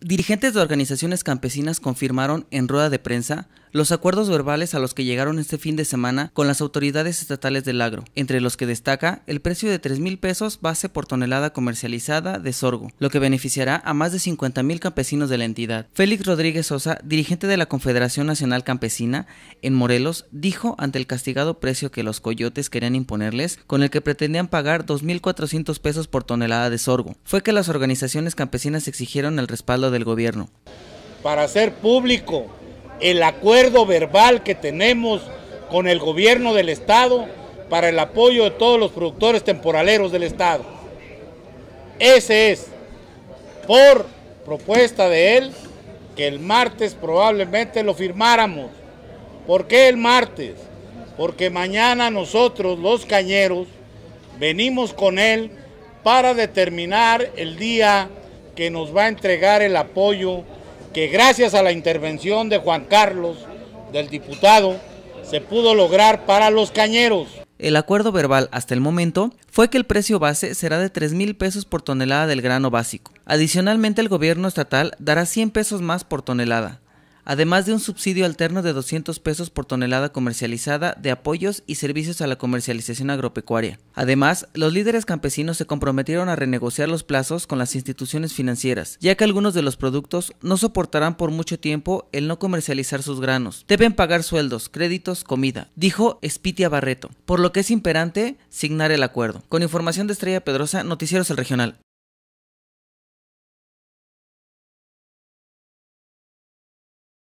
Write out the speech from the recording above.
Dirigentes de organizaciones campesinas confirmaron en rueda de prensa los acuerdos verbales a los que llegaron este fin de semana con las autoridades estatales del agro, entre los que destaca el precio de 3 mil pesos base por tonelada comercializada de sorgo, lo que beneficiará a más de 50 mil campesinos de la entidad. Félix Rodríguez Sosa, dirigente de la Confederación Nacional Campesina en Morelos, dijo ante el castigado precio que los coyotes querían imponerles, con el que pretendían pagar 2.400 pesos por tonelada de sorgo, fue que las organizaciones campesinas exigieron el respaldo del gobierno. Para ser público el acuerdo verbal que tenemos con el gobierno del Estado para el apoyo de todos los productores temporaleros del Estado. Ese es, por propuesta de él, que el martes probablemente lo firmáramos. ¿Por qué el martes? Porque mañana nosotros, los cañeros, venimos con él para determinar el día que nos va a entregar el apoyo que gracias a la intervención de Juan Carlos, del diputado, se pudo lograr para los cañeros. El acuerdo verbal hasta el momento fue que el precio base será de 3 mil pesos por tonelada del grano básico. Adicionalmente, el gobierno estatal dará 100 pesos más por tonelada además de un subsidio alterno de 200 pesos por tonelada comercializada de apoyos y servicios a la comercialización agropecuaria. Además, los líderes campesinos se comprometieron a renegociar los plazos con las instituciones financieras, ya que algunos de los productos no soportarán por mucho tiempo el no comercializar sus granos. Deben pagar sueldos, créditos, comida, dijo Spitia Barreto, por lo que es imperante signar el acuerdo. Con información de Estrella Pedrosa, Noticieros El Regional.